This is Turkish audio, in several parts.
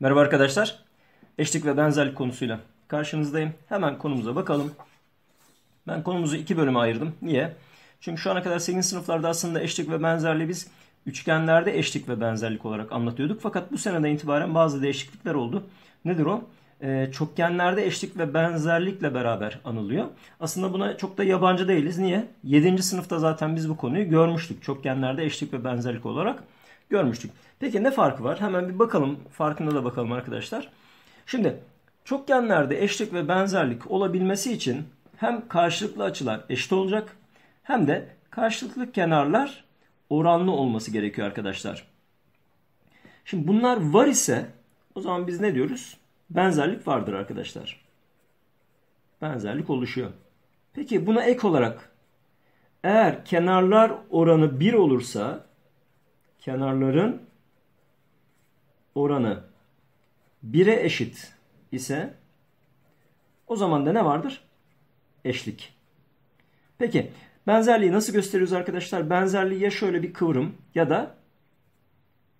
Merhaba arkadaşlar. Eşlik ve benzerlik konusuyla karşınızdayım. Hemen konumuza bakalım. Ben konumuzu iki bölüme ayırdım. Niye? Çünkü şu ana kadar 8. sınıflarda aslında eşlik ve benzerliği biz üçgenlerde eşlik ve benzerlik olarak anlatıyorduk. Fakat bu seneden itibaren bazı değişiklikler oldu. Nedir o? Ee, çokgenlerde eşlik ve benzerlikle beraber anılıyor. Aslında buna çok da yabancı değiliz. Niye? 7. sınıfta zaten biz bu konuyu görmüştük. Çokgenlerde eşlik ve benzerlik olarak görmüştük. Peki ne farkı var? Hemen bir bakalım. farkında da bakalım arkadaşlar. Şimdi çokgenlerde eşlik ve benzerlik olabilmesi için hem karşılıklı açılar eşit olacak hem de karşılıklı kenarlar oranlı olması gerekiyor arkadaşlar. Şimdi bunlar var ise o zaman biz ne diyoruz? Benzerlik vardır arkadaşlar. Benzerlik oluşuyor. Peki buna ek olarak eğer kenarlar oranı 1 olursa kenarların oranı 1'e eşit ise o zaman da ne vardır? Eşlik. Peki benzerliği nasıl gösteriyoruz arkadaşlar? Benzerliği ya şöyle bir kıvrım ya da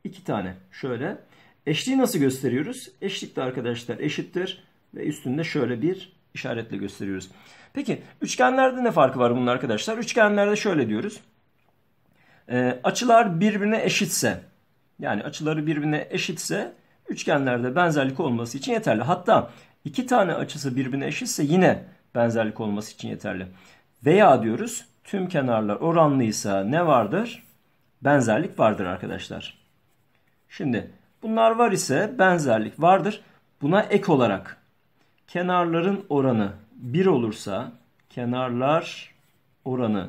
iki tane şöyle. Eşliği nasıl gösteriyoruz? Eşlik de arkadaşlar eşittir ve üstünde şöyle bir işaretle gösteriyoruz. Peki üçgenlerde ne farkı var bunun arkadaşlar? Üçgenlerde şöyle diyoruz. E, açılar birbirine eşitse yani açıları birbirine eşitse üçgenlerde benzerlik olması için yeterli. Hatta iki tane açısı birbirine eşitse yine benzerlik olması için yeterli. Veya diyoruz tüm kenarlar oranlıysa ne vardır? Benzerlik vardır arkadaşlar. Şimdi bunlar var ise benzerlik vardır. Buna ek olarak kenarların oranı 1 olursa kenarlar oranı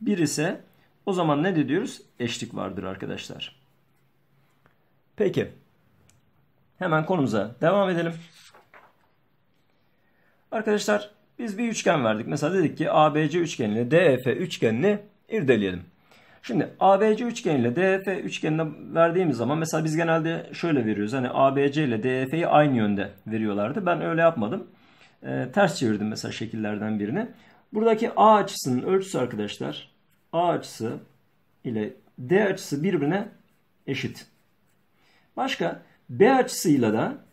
1 ise o zaman ne de diyoruz? Eşlik vardır arkadaşlar. Peki. Hemen konumuza devam edelim. Arkadaşlar biz bir üçgen verdik. Mesela dedik ki ABC üçgenini, DEF üçgenini irdeleyelim. Şimdi ABC üçgeniyle ile DEF üçgenine verdiğimiz zaman mesela biz genelde şöyle veriyoruz. Hani ABC ile DEF'yi aynı yönde veriyorlardı. Ben öyle yapmadım. E, ters çevirdim mesela şekillerden birini. Buradaki A açısının ölçüsü arkadaşlar A açısı ile D açısı birbirine eşit. Başka B açısıyla da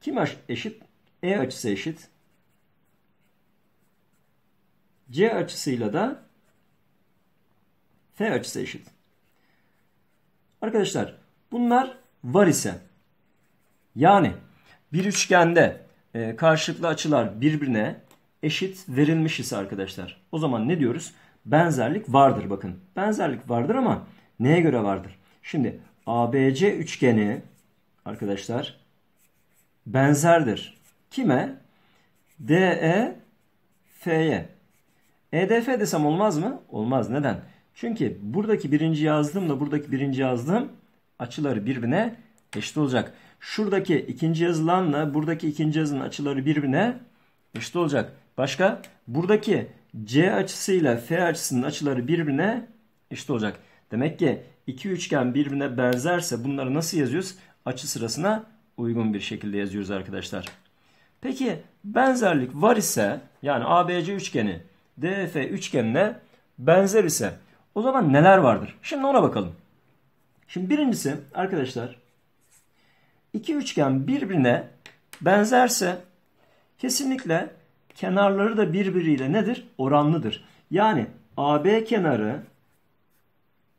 kim eşit? E açısı eşit. C açısıyla da F açısı eşit. Arkadaşlar bunlar var ise yani bir üçgende e, karşılıklı açılar birbirine eşit verilmiş ise arkadaşlar o zaman ne diyoruz? Benzerlik vardır bakın. Benzerlik vardır ama neye göre vardır? Şimdi ABC üçgeni arkadaşlar benzerdir. Kime? DE F'ye. EDF desem olmaz mı? Olmaz. Neden? Çünkü buradaki birinci yazdığımla buradaki birinci yazdığım açıları birbirine eşit olacak. Şuradaki ikinci yazılanla buradaki ikinci yazının açıları birbirine eşit olacak. Başka? Buradaki C açısıyla F açısının açıları birbirine eşit olacak. Demek ki iki üçgen birbirine benzerse bunları nasıl yazıyoruz? Açı sırasına uygun bir şekilde yazıyoruz arkadaşlar. Peki benzerlik var ise yani ABC üçgeni DF üçgenine benzer ise o zaman neler vardır? Şimdi ona bakalım. Şimdi birincisi arkadaşlar iki üçgen birbirine benzerse kesinlikle kenarları da birbiriyle nedir? Oranlıdır. Yani AB kenarı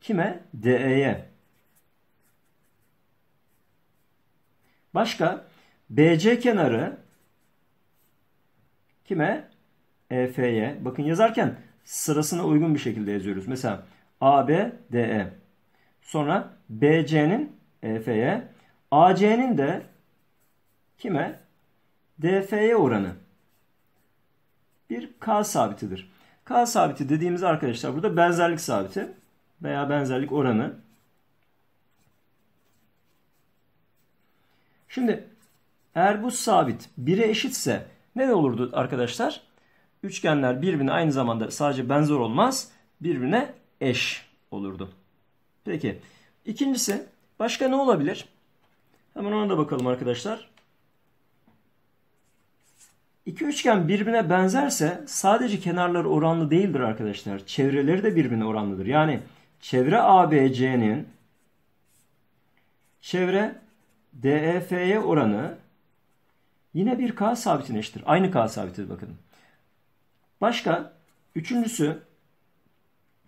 kime? DE'ye. Başka BC kenarı kime? EF'ye. Bakın yazarken sırasına uygun bir şekilde yazıyoruz. Mesela AB, DE. Sonra BC'nin EF'ye, AC'nin de kime? DF'ye oranı bir K sabitidir. K sabiti dediğimiz arkadaşlar burada benzerlik sabiti veya benzerlik oranı. Şimdi eğer bu sabit 1'e eşitse ne olurdu arkadaşlar? Üçgenler birbirine aynı zamanda sadece benzer olmaz. Birbirine eş olurdu. Peki. ikincisi başka ne olabilir? Hemen ona da bakalım arkadaşlar. İki üçgen birbirine benzerse sadece kenarları oranlı değildir arkadaşlar. Çevreleri de birbirine oranlıdır. Yani çevre ABC'nin çevre DEF'ye oranı yine bir K sabitine eşittir. Aynı K sabitidir bakın. Başka üçüncüsü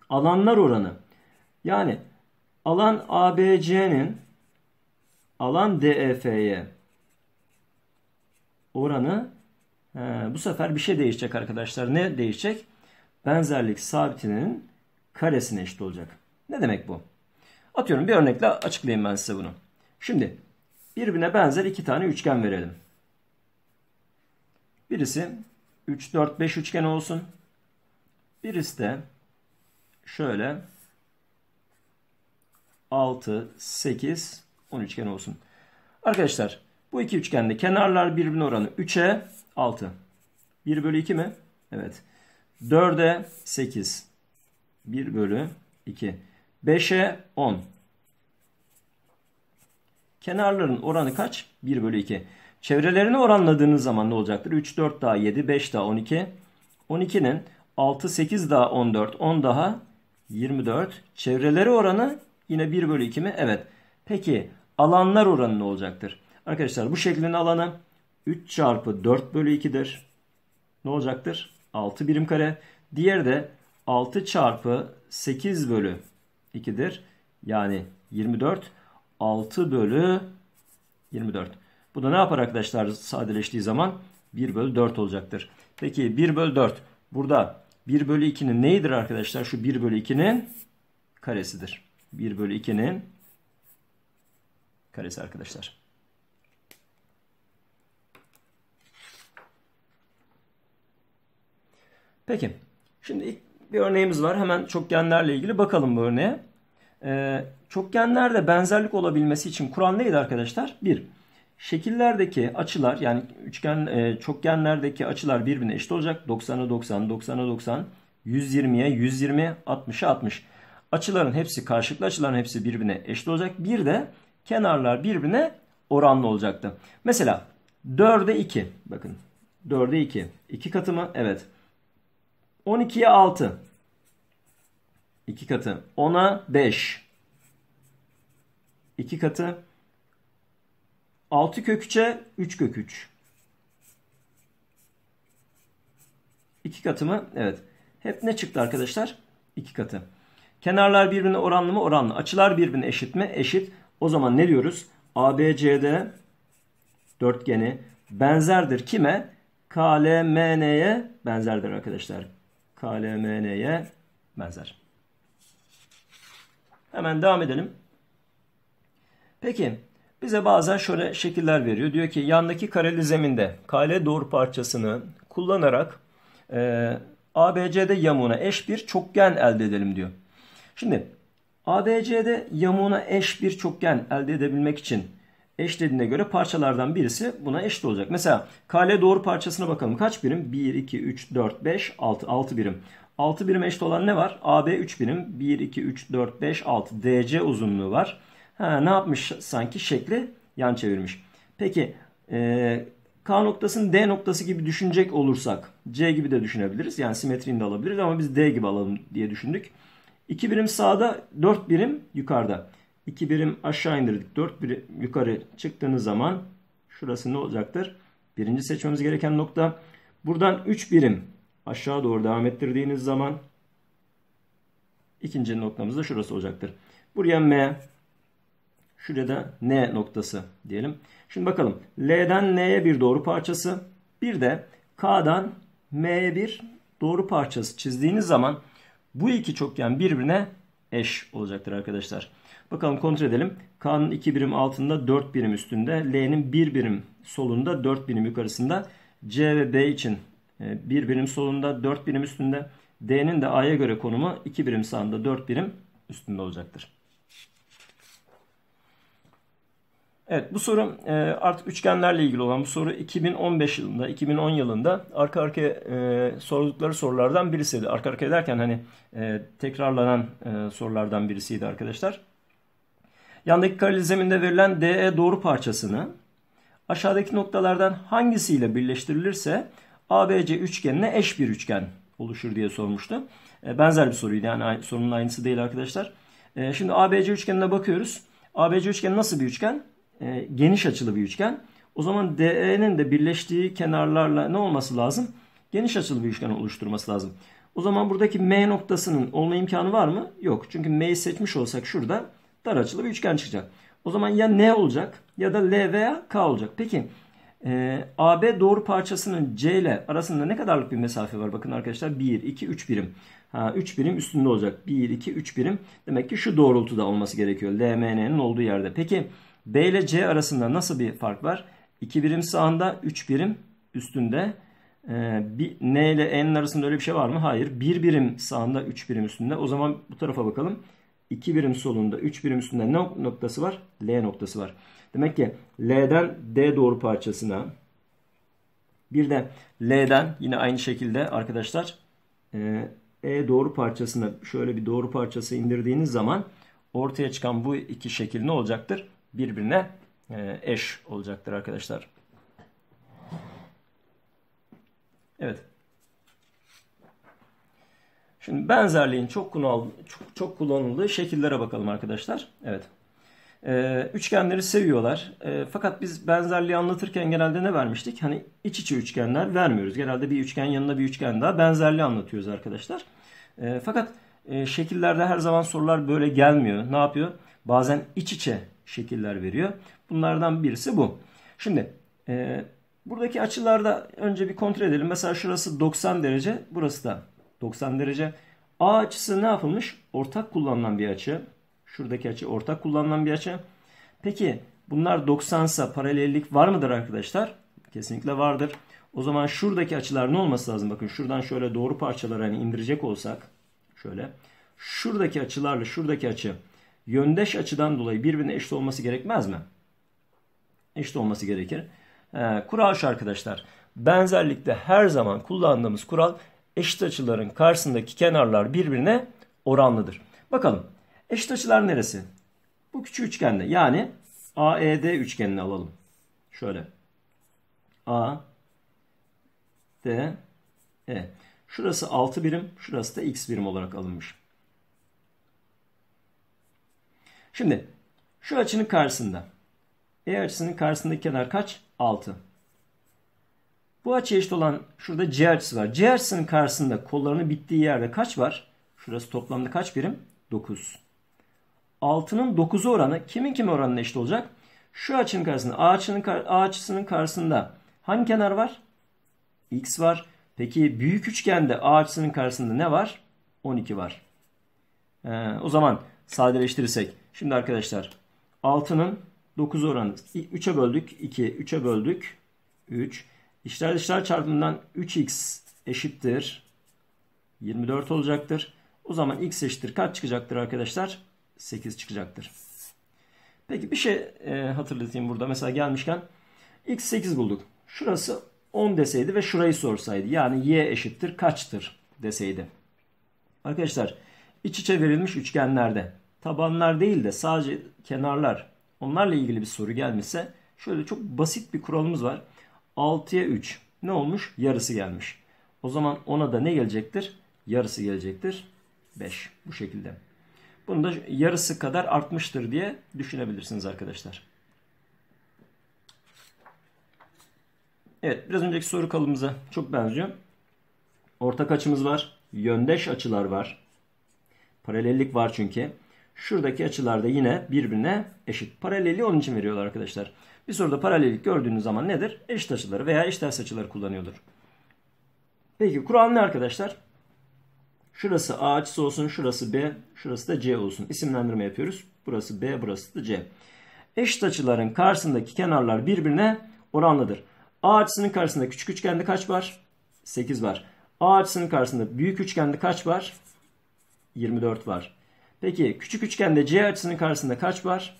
alanlar oranı. Yani alan ABC'nin alan DEF'ye oranı ee, bu sefer bir şey değişecek arkadaşlar. Ne değişecek? Benzerlik sabitinin karesine eşit olacak. Ne demek bu? Atıyorum bir örnekle açıklayayım ben size bunu. Şimdi birbirine benzer iki tane üçgen verelim. Birisi 3, 4, 5 üçgen olsun. Birisi de şöyle 6, 8, 10 üçgen olsun. Arkadaşlar bu iki üçgende kenarlar birbirine oranı 3'e 6. 1 bölü 2 mi? Evet. 4'e 8. 1 bölü 2. 5'e 10. Kenarların oranı kaç? 1 bölü 2. Çevrelerini oranladığınız zaman ne olacaktır? 3, 4 daha 7, 5 daha 12. 12'nin 6, 8 daha 14, 10 daha 24. Çevreleri oranı yine 1 bölü 2 mi? Evet. Peki alanlar oranı ne olacaktır? Arkadaşlar bu şeklin alanı 3 çarpı 4 bölü 2'dir. Ne olacaktır? 6 birim kare. Diğer de 6 çarpı 8 bölü 2'dir. Yani 24. 6 bölü 24. Bu da ne yapar arkadaşlar sadeleştiği zaman? 1 bölü 4 olacaktır. Peki 1 bölü 4. Burada 1 bölü 2'nin neyidir arkadaşlar? Şu 1 bölü 2'nin karesidir. 1 bölü 2'nin karesi arkadaşlar. Peki. Şimdi ilk bir örneğimiz var. Hemen çokgenlerle ilgili bakalım bu örneğe. Ee, çokgenlerde benzerlik olabilmesi için kural neydi arkadaşlar? 1. Şekillerdeki açılar yani üçgen e, çokgenlerdeki açılar birbirine eşit olacak. 90'a 90, 90'a 90, 120'ye 120, 60'a 60. Açıların hepsi karşılıklı açıların hepsi birbirine eşit olacak. Bir de kenarlar birbirine oranlı olacaktı. Mesela 4'e 2 bakın 4'e 2. 2 katı mı? Evet. 12'ye 6. 2 katı. 10'a 5. 2 katı. 6 kök 3'e 3 kök 3. 2 katı mı? Evet. Hep ne çıktı arkadaşlar? 2 katı. Kenarlar birbirine oranlı mı? Oranlı. Açılar birbirine eşit mi? Eşit. O zaman ne diyoruz? ABCD dörtgeni benzerdir kime? KLMN'ye benzerdir arkadaşlar. KLMN'ye benzer. Hemen devam edelim. Peki bize bazen şöyle şekiller veriyor. Diyor ki yandaki kareli zeminde kale doğru parçasını kullanarak e, ABCD yamuğuna eş bir çokgen elde edelim diyor. Şimdi ABCD yamuğuna eş bir çokgen elde edebilmek için eşlediğine göre parçalardan birisi buna eşit olacak. Mesela KL doğru parçasına bakalım. Kaç birim? 1, 2, 3, 4, 5, 6. 6 birim. 6 birim eşit olan ne var? AB 3 birim. 1, 2, 3, 4, 5, 6. DC uzunluğu var. Ha, ne yapmış sanki? Şekli yan çevirmiş. Peki e, K noktasını D noktası gibi düşünecek olursak C gibi de düşünebiliriz. Yani simetriğini de alabiliriz ama biz D gibi alalım diye düşündük. 2 birim sağda 4 birim yukarıda. 2 birim aşağı indirdik. 4 birim yukarı çıktığınız zaman şurası ne olacaktır? Birinci seçmemiz gereken nokta. Buradan 3 birim aşağı doğru devam ettirdiğiniz zaman ikinci noktamız da şurası olacaktır. Buraya M, şuraya da N noktası diyelim. Şimdi bakalım. L'den N'ye bir doğru parçası. Bir de K'dan M'ye bir doğru parçası çizdiğiniz zaman bu iki çokgen birbirine eş olacaktır arkadaşlar. Bakalım kontrol edelim. K'nın 2 birim altında 4 birim üstünde. L'nin 1 birim solunda 4 birim yukarısında. C ve B için 1 e, birim solunda 4 birim üstünde. D'nin de A'ya göre konumu 2 birim sağında 4 birim üstünde olacaktır. Evet bu soru e, artık üçgenlerle ilgili olan bu soru 2015 yılında 2010 yılında arka arkaya e, sordukları sorulardan birisiydi. Arka arkaya derken hani e, tekrarlanan e, sorulardan birisiydi arkadaşlar. Yandaki kareli zeminde verilen DE doğru parçasını aşağıdaki noktalardan hangisiyle birleştirilirse ABC üçgenine eş bir üçgen oluşur diye sormuştu. E, benzer bir soruydu yani sorunun aynısı değil arkadaşlar. E, şimdi ABC üçgenine bakıyoruz. ABC üçgeni nasıl bir üçgen? E, geniş açılı bir üçgen. O zaman DE'nin de birleştiği kenarlarla ne olması lazım? Geniş açılı bir üçgen oluşturması lazım. O zaman buradaki M noktasının olma imkanı var mı? Yok. Çünkü M'yi seçmiş olsak şurada dar açılı bir üçgen çıkacak. O zaman ya N olacak ya da L veya K olacak. Peki e, AB doğru parçasının C ile arasında ne kadarlık bir mesafe var? Bakın arkadaşlar 1, 2, 3 birim. Ha, 3 birim üstünde olacak. 1, 2, 3 birim. Demek ki şu doğrultuda olması gerekiyor. LMN'nin olduğu yerde. Peki B ile C arasında nasıl bir fark var? 2 birim sağında 3 birim üstünde. Ee, bir, N ile N'nin arasında öyle bir şey var mı? Hayır. 1 birim sağında 3 birim üstünde. O zaman bu tarafa bakalım. 2 birim solunda 3 birim üstünde ne noktası var? L noktası var. Demek ki L'den D doğru parçasına bir de L'den yine aynı şekilde arkadaşlar E, e doğru parçasına şöyle bir doğru parçası indirdiğiniz zaman ortaya çıkan bu iki şekil ne olacaktır? Birbirine e, eş olacaktır arkadaşlar. Evet. Şimdi benzerliğin çok, kullanıldığı, çok, çok kullanıldığı şekillere bakalım arkadaşlar. Evet. Ee, üçgenleri seviyorlar. Ee, fakat biz benzerliği anlatırken genelde ne vermiştik? Hani iç içe üçgenler vermiyoruz. Genelde bir üçgen yanına bir üçgen daha benzerliği anlatıyoruz arkadaşlar. Ee, fakat e, şekillerde her zaman sorular böyle gelmiyor. Ne yapıyor? Bazen iç içe şekiller veriyor. Bunlardan birisi bu. Şimdi e, buradaki açılarda önce bir kontrol edelim. Mesela şurası 90 derece, burası da 90 derece. A açısı ne yapılmış? Ortak kullanılan bir açı. Şuradaki açı ortak kullanılan bir açı. Peki bunlar 90 sa paralellik var mıdır arkadaşlar? Kesinlikle vardır. O zaman şuradaki açılar ne olması lazım? Bakın şuradan şöyle doğru parçaları hani indirecek olsak şöyle. Şuradaki açılarla şuradaki açı yöndeş açıdan dolayı birbirine eşit olması gerekmez mi? Eşit olması gerekir. Ee, kural şu arkadaşlar. Benzerlikte her zaman kullandığımız kural eşit açıların karşısındaki kenarlar birbirine oranlıdır. Bakalım eşit açılar neresi? Bu küçük üçgende yani AED üçgenini alalım. Şöyle. A D E. Şurası 6 birim, şurası da x birim olarak alınmış. Şimdi şu açının karşısında E açısının karşısındaki kenar kaç? 6. Bu açı eşit olan şurada C açısı var. C açısının karşısında kollarını bittiği yerde kaç var? Şurası toplamda kaç birim? 9. 6'nın 9'u oranı kimin kime oranına eşit olacak? Şu açının karşısında A, açının, A açısının karşısında hangi kenar var? X var. Peki büyük üçgende A açısının karşısında ne var? 12 var. Ee, o zaman sadeleştirirsek. Şimdi arkadaşlar 6'nın 9 oranı 3'e böldük 2, 3'e böldük 3. İşler dışlar çarpımından 3x eşittir 24 olacaktır. O zaman x eşittir kaç çıkacaktır arkadaşlar? 8 çıkacaktır. Peki bir şey e, hatırlatayım burada. Mesela gelmişken x 8 bulduk. Şurası 10 deseydi ve şurayı sorsaydı. Yani y eşittir kaçtır deseydi. Arkadaşlar iç içe verilmiş üçgenlerde tabanlar değil de sadece kenarlar onlarla ilgili bir soru gelmişse şöyle çok basit bir kuralımız var. 6'ya 3 ne olmuş? Yarısı gelmiş. O zaman ona da ne gelecektir? Yarısı gelecektir. 5 bu şekilde. Bunu da yarısı kadar artmıştır diye düşünebilirsiniz arkadaşlar. Evet biraz önceki soru kalımıza çok benziyor. Ortak açımız var. Yöndeş açılar var. Paralellik var çünkü. Şuradaki açılar da yine birbirine eşit. Paraleli onun için veriyorlar arkadaşlar. Bir soruda paralellik gördüğünüz zaman nedir? Eşit açıları veya eş ters açıları kullanıyordur. Peki kural ne arkadaşlar? Şurası A açısı olsun, şurası B, şurası da C olsun. İsimlendirme yapıyoruz. Burası B, burası da C. Eşit açıların karşısındaki kenarlar birbirine oranlıdır. A açısının karşısında küçük üçgende kaç var? 8 var. A açısının karşısında büyük üçgende kaç var? 24 var. Peki küçük üçgende C açısının karşısında kaç var?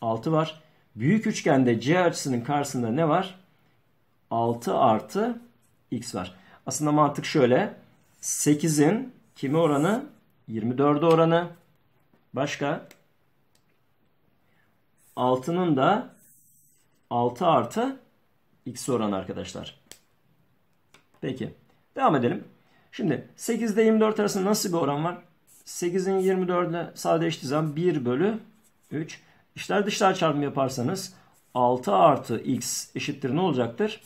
6 var. Büyük üçgende C açısının karşısında ne var? 6 artı x var. Aslında mantık şöyle. 8'in kimi oranı? 24'e oranı. Başka? 6'nın da 6 artı x oranı arkadaşlar. Peki. Devam edelim. Şimdi 8'de 24 arasında nasıl bir oran var? 8'in 24'le sadeleştiği zaman 1 bölü 3. İşler dışlar çarpımı yaparsanız 6 artı x eşittir ne olacaktır?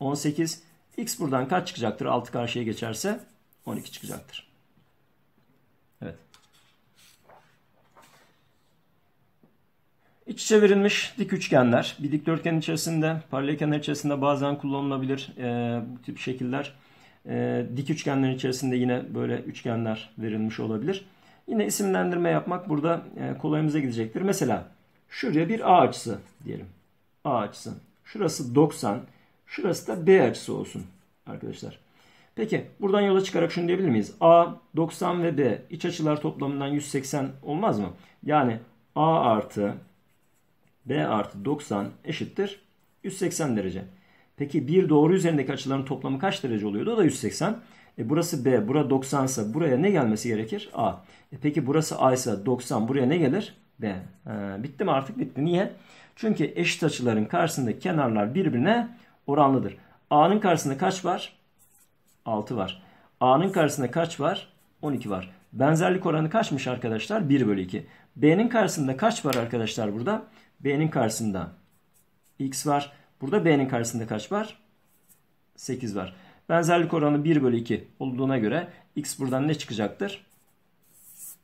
18. X buradan kaç çıkacaktır? 6 karşıya geçerse 12 çıkacaktır. Evet. İç içe verilmiş dik üçgenler. Bir dikdörtgen içerisinde, paralel içerisinde bazen kullanılabilir e, bu tip şekiller. E, dik üçgenlerin içerisinde yine böyle üçgenler verilmiş olabilir. Yine isimlendirme yapmak burada e, kolayımıza gidecektir. Mesela şuraya bir A açısı diyelim. A açısı. Şurası 90. Şurası da B açısı olsun arkadaşlar. Peki buradan yola çıkarak şunu diyebilir miyiz? A 90 ve B iç açılar toplamından 180 olmaz mı? Yani A artı B artı 90 eşittir 180 derece. Peki bir doğru üzerindeki açıların toplamı kaç derece oluyordu? O da 180. E burası B, bura 90 ise buraya ne gelmesi gerekir? A. E peki burası A ise 90 buraya ne gelir? B. E, bitti mi artık? Bitti. Niye? Çünkü eşit açıların karşısında kenarlar birbirine oranlıdır. A'nın karşısında kaç var? 6 var. A'nın karşısında kaç var? 12 var. Benzerlik oranı kaçmış arkadaşlar? 1 bölü 2. B'nin karşısında kaç var arkadaşlar burada? B'nin karşısında X var. Burada B'nin karşısında kaç var? 8 var. Benzerlik oranı 1 bölü 2 olduğuna göre x buradan ne çıkacaktır?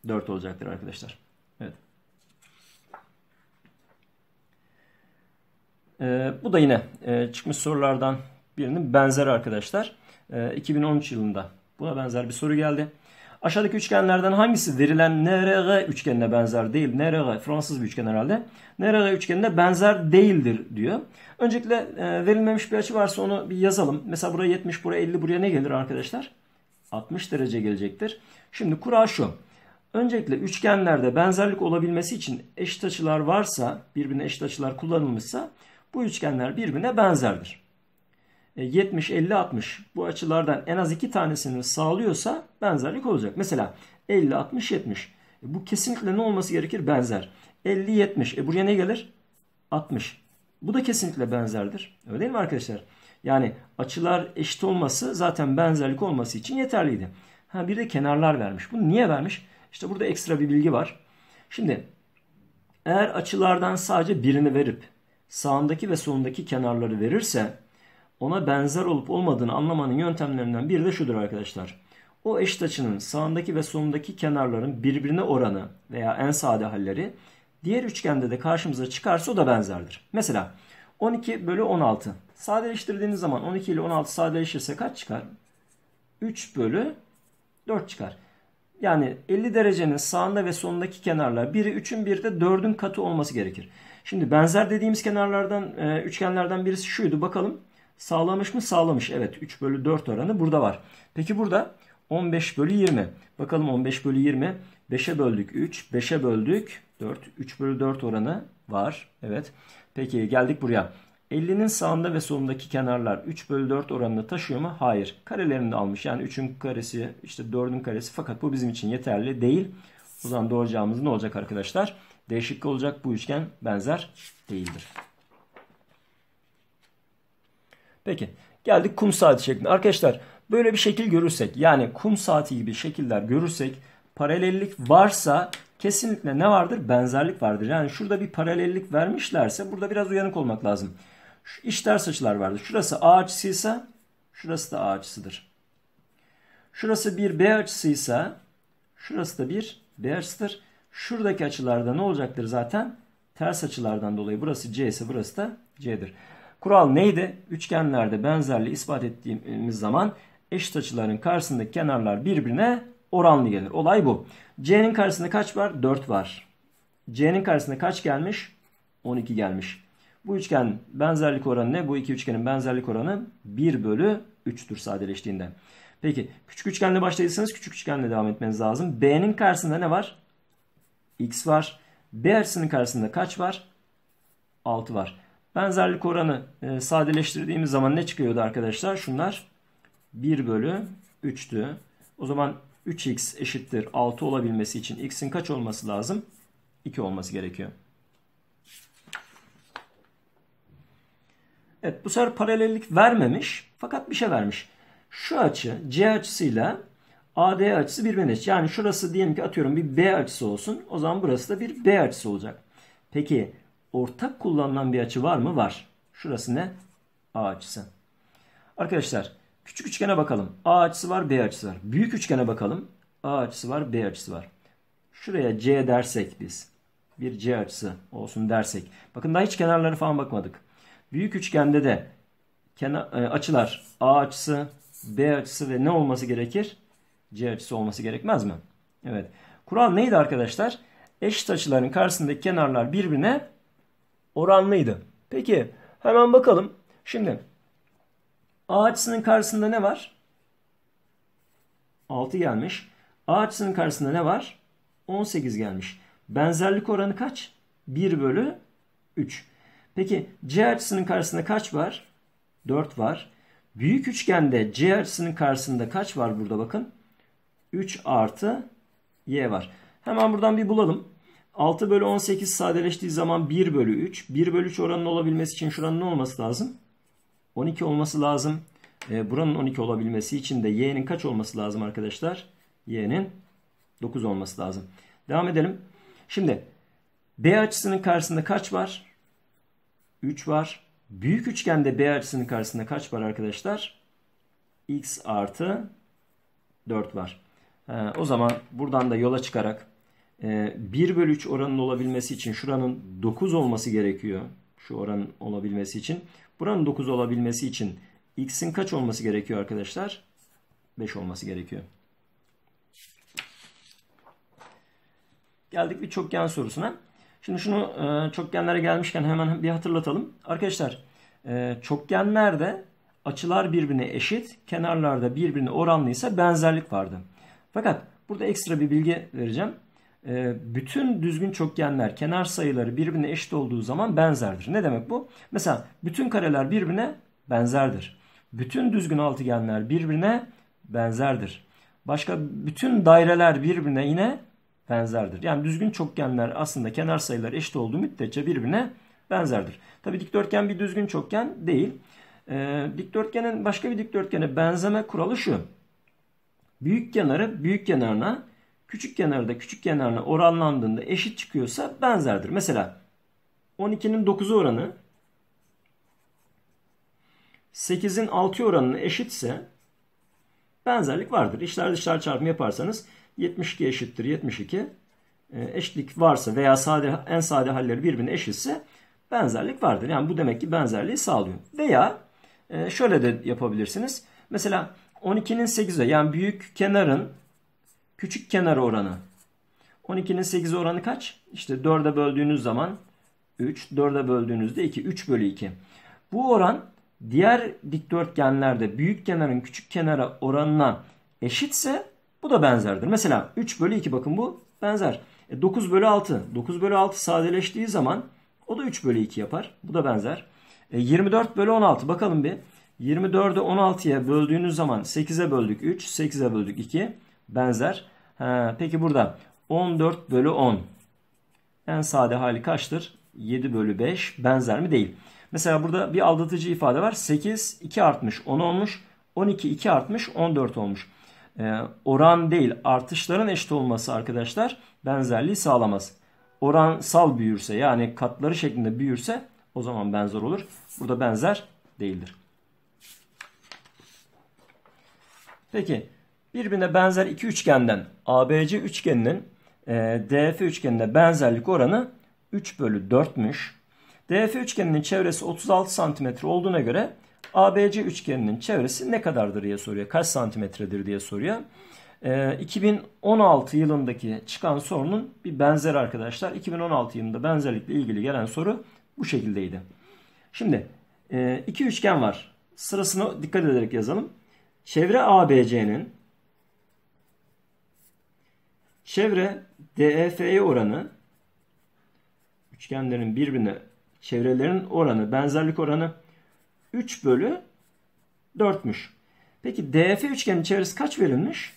4 olacaktır arkadaşlar. Evet. Ee, bu da yine e, çıkmış sorulardan birinin benzeri arkadaşlar. E, ee, 2013 yılında buna benzer bir soru geldi. Aşağıdaki üçgenlerden hangisi verilen NRG üçgenine benzer değil? NRG Fransız bir üçgen herhalde. NRG üçgenine benzer değildir diyor. Öncelikle e, verilmemiş bir açı varsa onu bir yazalım. Mesela buraya 70, buraya 50, buraya ne gelir arkadaşlar? 60 derece gelecektir. Şimdi kura şu. Öncelikle üçgenlerde benzerlik olabilmesi için eşit açılar varsa, birbirine eşit açılar kullanılmışsa bu üçgenler birbirine benzerdir. E, 70, 50, 60 bu açılardan en az iki tanesini sağlıyorsa benzerlik olacak. Mesela 50, 60, 70. E bu kesinlikle ne olması gerekir? Benzer. 50, 70. E buraya ne gelir? 60. Bu da kesinlikle benzerdir. Öyle değil mi arkadaşlar? Yani açılar eşit olması zaten benzerlik olması için yeterliydi. Ha bir de kenarlar vermiş. Bunu niye vermiş? İşte burada ekstra bir bilgi var. Şimdi eğer açılardan sadece birini verip sağındaki ve solundaki kenarları verirse ona benzer olup olmadığını anlamanın yöntemlerinden biri de şudur arkadaşlar o eş açının sağındaki ve solundaki kenarların birbirine oranı veya en sade halleri diğer üçgende de karşımıza çıkarsa o da benzerdir. Mesela 12 bölü 16. Sadeleştirdiğiniz zaman 12 ile 16 sadeleşirse kaç çıkar? 3 bölü 4 çıkar. Yani 50 derecenin sağında ve solundaki kenarlar biri 3'ün biri de 4'ün katı olması gerekir. Şimdi benzer dediğimiz kenarlardan e, üçgenlerden birisi şuydu. Bakalım sağlamış mı? Sağlamış. Evet 3 bölü 4 oranı burada var. Peki burada 15 bölü 20. Bakalım 15 bölü 20. 5'e böldük 3. 5'e böldük 4. 3 bölü 4 oranı var. Evet. Peki geldik buraya. 50'nin sağında ve solundaki kenarlar 3 bölü 4 oranını taşıyor mu? Hayır. Karelerini de almış. Yani 3'ün karesi işte 4'ün karesi fakat bu bizim için yeterli değil. O zaman doğuracağımız ne olacak arkadaşlar? Değişik olacak bu üçgen benzer değildir. Peki geldik kum saati şeklinde. Arkadaşlar Böyle bir şekil görürsek yani kum saati gibi şekiller görürsek paralellik varsa kesinlikle ne vardır? Benzerlik vardır. Yani şurada bir paralellik vermişlerse burada biraz uyanık olmak lazım. Şu iç ters açılar vardır. Şurası A açısıysa şurası da A açısıdır. Şurası bir B açısıysa şurası da bir B açısıdır. Şuradaki açılarda ne olacaktır zaten? Ters açılardan dolayı burası C ise burası da C'dir. Kural neydi? Üçgenlerde benzerliği ispat ettiğimiz zaman eşit açıların karşısındaki kenarlar birbirine oranlı gelir. Olay bu. C'nin karşısında kaç var? 4 var. C'nin karşısında kaç gelmiş? 12 gelmiş. Bu üçgen benzerlik oranı ne? Bu iki üçgenin benzerlik oranı 1 bölü 3'tür sadeleştiğinde. Peki küçük üçgenle başladıysanız küçük üçgenle devam etmeniz lazım. B'nin karşısında ne var? X var. B açısının karşısında kaç var? 6 var. Benzerlik oranı e, sadeleştirdiğimiz zaman ne çıkıyordu arkadaşlar? Şunlar 1 bölü 3'tü. O zaman 3x eşittir 6 olabilmesi için x'in kaç olması lazım? 2 olması gerekiyor. Evet bu sefer paralellik vermemiş fakat bir şey vermiş. Şu açı C açısıyla AD açısı birbirine eşit. Yani şurası diyelim ki atıyorum bir B açısı olsun. O zaman burası da bir B açısı olacak. Peki ortak kullanılan bir açı var mı? Var. Şurası ne? A açısı. Arkadaşlar Küçük üçgene bakalım. A açısı var, B açısı var. Büyük üçgene bakalım. A açısı var, B açısı var. Şuraya C dersek biz. Bir C açısı olsun dersek. Bakın daha hiç kenarları falan bakmadık. Büyük üçgende de kenar, e, açılar A açısı, B açısı ve ne olması gerekir? C açısı olması gerekmez mi? Evet. Kural neydi arkadaşlar? Eşit açıların karşısındaki kenarlar birbirine oranlıydı. Peki hemen bakalım. Şimdi A açısının karşısında ne var? 6 gelmiş. A açısının karşısında ne var? 18 gelmiş. Benzerlik oranı kaç? 1 bölü 3. Peki C açısının karşısında kaç var? 4 var. Büyük üçgende C açısının karşısında kaç var burada bakın? 3 artı Y var. Hemen buradan bir bulalım. 6 bölü 18 sadeleştiği zaman 1 bölü 3. 1 bölü 3 oranın olabilmesi için şuranın ne olması lazım? 12 olması lazım. E, buranın 12 olabilmesi için de y'nin kaç olması lazım arkadaşlar? y'nin 9 olması lazım. Devam edelim. Şimdi b açısının karşısında kaç var? 3 var. Büyük üçgende b açısının karşısında kaç var arkadaşlar? x artı 4 var. Ee, o zaman buradan da yola çıkarak e, 1 bölü 3 oranın olabilmesi için şuranın 9 olması gerekiyor. Şu oranın olabilmesi için. Buranın 9 olabilmesi için x'in kaç olması gerekiyor arkadaşlar? 5 olması gerekiyor. Geldik bir çokgen sorusuna. Şimdi şunu e, çokgenlere gelmişken hemen bir hatırlatalım. Arkadaşlar e, çokgenlerde açılar birbirine eşit, kenarlarda birbirine oranlıysa benzerlik vardı. Fakat burada ekstra bir bilgi vereceğim. Ee, bütün düzgün çokgenler kenar sayıları birbirine eşit olduğu zaman benzerdir. Ne demek bu? Mesela bütün kareler birbirine benzerdir. Bütün düzgün altıgenler birbirine benzerdir. Başka bütün daireler birbirine yine benzerdir. Yani düzgün çokgenler aslında kenar sayıları eşit olduğu müddetçe birbirine benzerdir. Tabi dikdörtgen bir düzgün çokgen değil. E, dikdörtgenin başka bir dikdörtgene benzeme kuralı şu. Büyük kenarı büyük kenarına küçük kenarı da küçük kenarına oranlandığında eşit çıkıyorsa benzerdir. Mesela 12'nin 9'u oranı 8'in 6 oranına eşitse benzerlik vardır. İşler dışlar çarpımı yaparsanız 72 eşittir 72 ee, eşitlik varsa veya sade, en sade halleri birbirine eşitse benzerlik vardır. Yani bu demek ki benzerliği sağlıyor. Veya e, şöyle de yapabilirsiniz. Mesela 12'nin 8'e yani büyük kenarın küçük kenar oranı. 12'nin 8 oranı kaç? İşte 4'e böldüğünüz zaman 3, 4'e böldüğünüzde 2, 3 bölü 2. Bu oran diğer dikdörtgenlerde büyük kenarın küçük kenara oranına eşitse bu da benzerdir. Mesela 3 bölü 2 bakın bu benzer. E 9 bölü 6. 9 bölü 6 sadeleştiği zaman o da 3 bölü 2 yapar. Bu da benzer. E 24 bölü 16 bakalım bir. 24'ü 16'ya böldüğünüz zaman 8'e böldük 3, 8'e böldük 2 benzer. Ha, peki burada 14 bölü 10 en sade hali kaçtır? 7 bölü 5 benzer mi? Değil. Mesela burada bir aldatıcı ifade var. 8 2 artmış 10 olmuş. 12 2 artmış 14 olmuş. Ee, oran değil artışların eşit olması arkadaşlar benzerliği sağlamaz. Oransal büyürse yani katları şeklinde büyürse o zaman benzer olur. Burada benzer değildir. Peki birbirine benzer iki üçgenden ABC üçgeninin e, DF üçgenine benzerlik oranı 3 bölü 4'müş. DF üçgeninin çevresi 36 santimetre olduğuna göre ABC üçgeninin çevresi ne kadardır diye soruyor. Kaç santimetredir diye soruyor. E, 2016 yılındaki çıkan sorunun bir benzeri arkadaşlar. 2016 yılında benzerlikle ilgili gelen soru bu şekildeydi. Şimdi e, iki üçgen var. Sırasını dikkat ederek yazalım. Çevre ABC'nin Çevre DEF'ye oranı üçgenlerin birbirine çevrelerin oranı, benzerlik oranı 3 bölü 4'müş. Peki DF e üçgenin çevresi kaç verilmiş?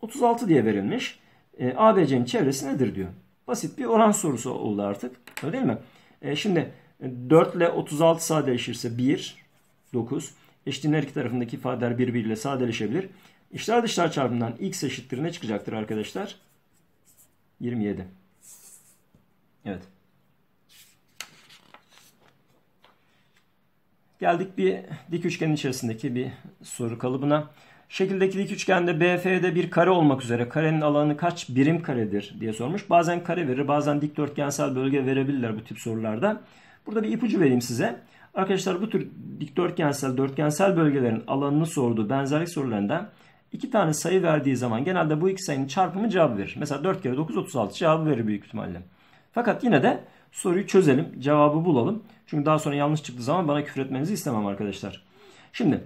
36 diye verilmiş. E, ABC'nin çevresi nedir diyor. Basit bir oran sorusu oldu artık. Öyle değil mi? E, şimdi 4 ile 36 sadeleşirse 1, 9. Eşitliğin her iki tarafındaki ifadeler birbiriyle sadeleşebilir. İçler dışlar çarpımından x eşittir ne çıkacaktır arkadaşlar? 27. Evet. Geldik bir dik üçgenin içerisindeki bir soru kalıbına. Şekildeki dik üçgende BF'de bir kare olmak üzere karenin alanı kaç birim karedir diye sormuş. Bazen kare verir bazen dikdörtgensel bölge verebilirler bu tip sorularda. Burada bir ipucu vereyim size. Arkadaşlar bu tür dikdörtgensel, dörtgensel bölgelerin alanını sorduğu benzerlik sorularında iki tane sayı verdiği zaman genelde bu iki sayının çarpımı cevabı verir. Mesela 4 kere 9 36 cevabı verir büyük ihtimalle. Fakat yine de soruyu çözelim. Cevabı bulalım. Çünkü daha sonra yanlış çıktığı zaman bana küfür etmenizi istemem arkadaşlar. Şimdi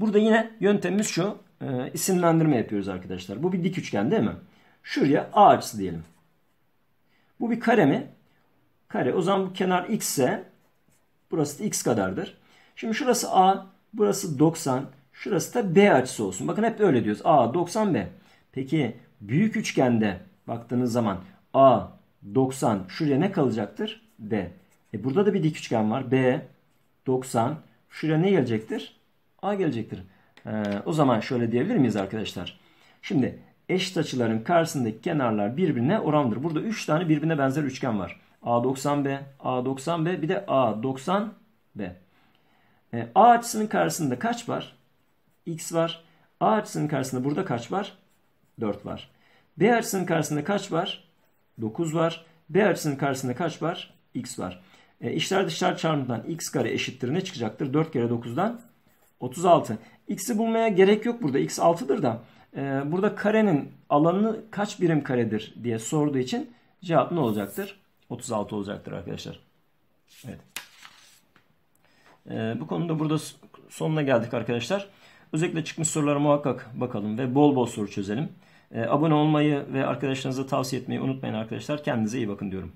burada yine yöntemimiz şu. E, isimlendirme yapıyoruz arkadaşlar. Bu bir dik üçgen değil mi? Şuraya A açısı diyelim. Bu bir kare mi? Kare. O zaman bu kenar x ise burası da x kadardır. Şimdi şurası A, burası 90, Şurası da B açısı olsun. Bakın hep öyle diyoruz. A 90 B. Peki büyük üçgende baktığınız zaman A 90 şuraya ne kalacaktır? B. E burada da bir dik üçgen var. B 90 şuraya ne gelecektir? A gelecektir. Ee, o zaman şöyle diyebilir miyiz arkadaşlar? Şimdi eşit açıların karşısındaki kenarlar birbirine orandır. Burada 3 tane birbirine benzer üçgen var. A90B, A90B bir de A90B. E, ee, A açısının karşısında kaç var? x var. A açısının karşısında burada kaç var? 4 var. B açısının karşısında kaç var? 9 var. B açısının karşısında kaç var? X var. E, içler dışlar çarpımından x kare eşittir ne çıkacaktır? 4 kere 9'dan 36. X'i bulmaya gerek yok burada. X 6'dır da e, burada karenin alanını kaç birim karedir diye sorduğu için cevap ne olacaktır? 36 olacaktır arkadaşlar. Evet. E, bu konuda burada sonuna geldik arkadaşlar. Özellikle çıkmış sorulara muhakkak bakalım ve bol bol soru çözelim. Ee, abone olmayı ve arkadaşlarınıza tavsiye etmeyi unutmayın arkadaşlar. Kendinize iyi bakın diyorum.